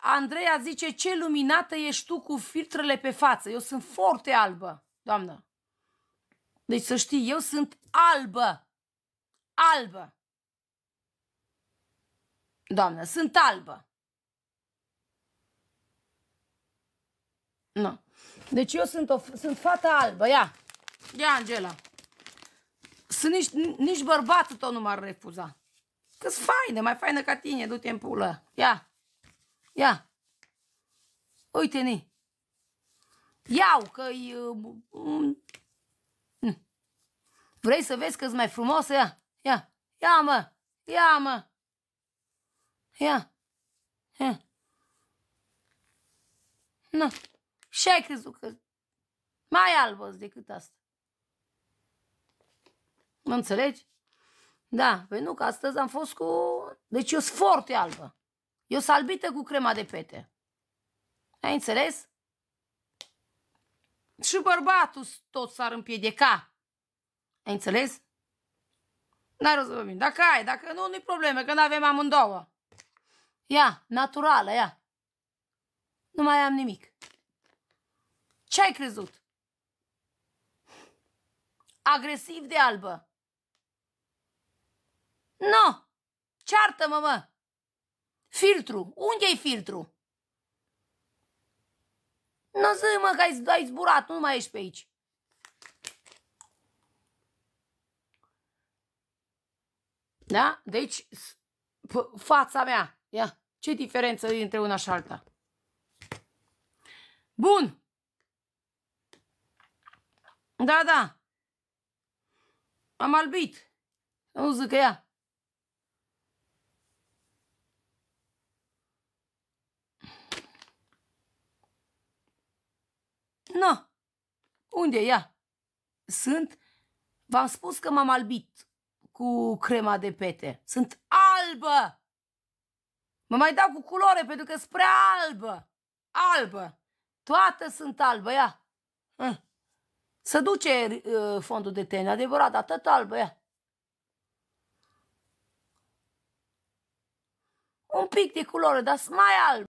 Andreea zice, ce luminată ești tu cu filtrele pe față. Eu sunt foarte albă, doamnă. Deci să știi, eu sunt albă. Albă. Doamnă, sunt albă. Nu. Deci eu sunt, o, sunt fata albă, ia. Ia, Angela. Sunt nici, nici bărbatul tău nu m-ar refuza. Că-s faină, mai faină ca tine, du-te în pulă. Ia. Ia. Uite-ne. Iau, că-i... Um, Vrei să vezi că-s mai frumos Ia, ia, ia mă, ia mă. Ia, ia. Nu. Și ai crezut că mai albă decât asta. Mă înțelegi? Da, pentru păi că astăzi am fost cu... Deci eu sunt foarte albă. E o salbită cu crema de pete. Ai înțeles? Și bărbatul tot s-ar împiedica. Ai înțeles? N-ai rost să vorbim. Dacă ai, dacă nu, nu-i probleme, că n-avem amândouă. Ia, naturală, ia. Nu mai am nimic. Ce ai crezut? Agresiv de albă. Nu! No! Ceartă-mă, mă! mă. Filtru! Unde-i filtru? Nu zi, mă, că ai, zburat, nu mai ești pe aici. Da? Deci, fața mea. Ia, ce diferență e între una și alta? Bun. Da, da. Am albit. Nu zic că ea. Na, unde ea? Sunt, v-am spus că m-am albit cu crema de pete. Sunt albă! Mă mai dau cu culoare pentru că spre albă. Albă. Toată sunt albă, ia. Să duce uh, fondul de ten, adevărat, atât albă, ia. Un pic de culoare, dar mai albă!